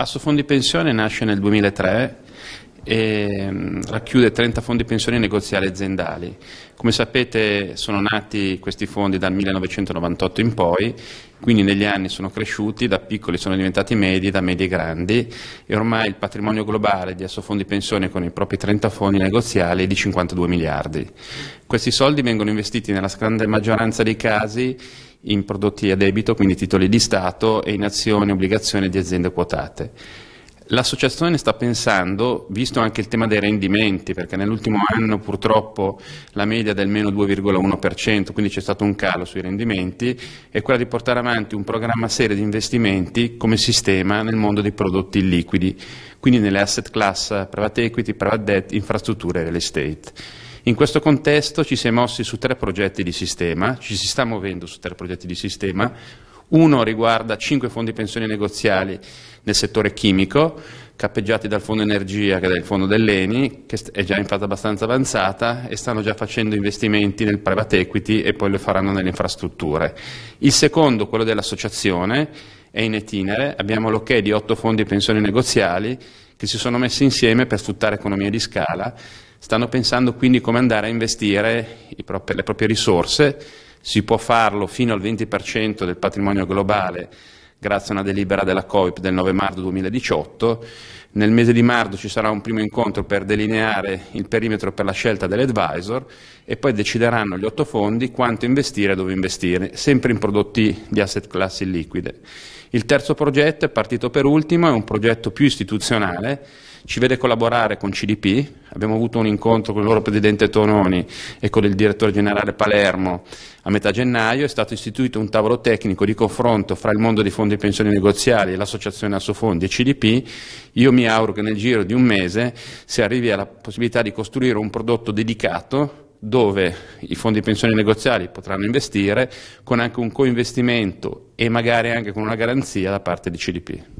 Assofondi Pensione nasce nel 2003 e mm, racchiude 30 fondi pensioni negoziali aziendali. Come sapete sono nati questi fondi dal 1998 in poi, quindi negli anni sono cresciuti, da piccoli sono diventati medi, da medi grandi e ormai il patrimonio globale di Esso Fondi Pensione con i propri 30 fondi negoziali è di 52 miliardi. Questi soldi vengono investiti nella grande maggioranza dei casi in prodotti a debito, quindi titoli di Stato e in azioni e obbligazioni di aziende quotate. L'associazione sta pensando, visto anche il tema dei rendimenti, perché nell'ultimo anno purtroppo la media è del meno 2,1%, quindi c'è stato un calo sui rendimenti, è quella di portare avanti un programma serio di investimenti come sistema nel mondo dei prodotti liquidi, quindi nelle asset class, private equity, private debt, infrastrutture e real estate. In questo contesto ci si è mossi su tre progetti di sistema, ci si sta muovendo su tre progetti di sistema, uno riguarda cinque fondi pensioni negoziali nel settore chimico, cappeggiati dal Fondo Energia, che è il fondo dell'ENI, che è già in fase abbastanza avanzata e stanno già facendo investimenti nel private equity e poi lo faranno nelle infrastrutture. Il secondo, quello dell'associazione, è in itinere, abbiamo l'ok di otto fondi pensioni negoziali che si sono messi insieme per sfruttare economie di scala, stanno pensando quindi come andare a investire propri, le proprie risorse si può farlo fino al 20% del patrimonio globale grazie a una delibera della COIP del 9 marzo 2018. Nel mese di marzo ci sarà un primo incontro per delineare il perimetro per la scelta dell'advisor e poi decideranno gli otto fondi quanto investire e dove investire, sempre in prodotti di asset class illiquide. Il terzo progetto, è partito per ultimo, è un progetto più istituzionale ci vede collaborare con CDP, abbiamo avuto un incontro con il loro presidente Tononi e con il direttore generale Palermo a metà gennaio, è stato istituito un tavolo tecnico di confronto fra il mondo dei fondi pensioni negoziali, e l'associazione Assofondi e CDP, io mi auguro che nel giro di un mese si arrivi alla possibilità di costruire un prodotto dedicato dove i fondi pensioni negoziali potranno investire con anche un coinvestimento e magari anche con una garanzia da parte di CDP.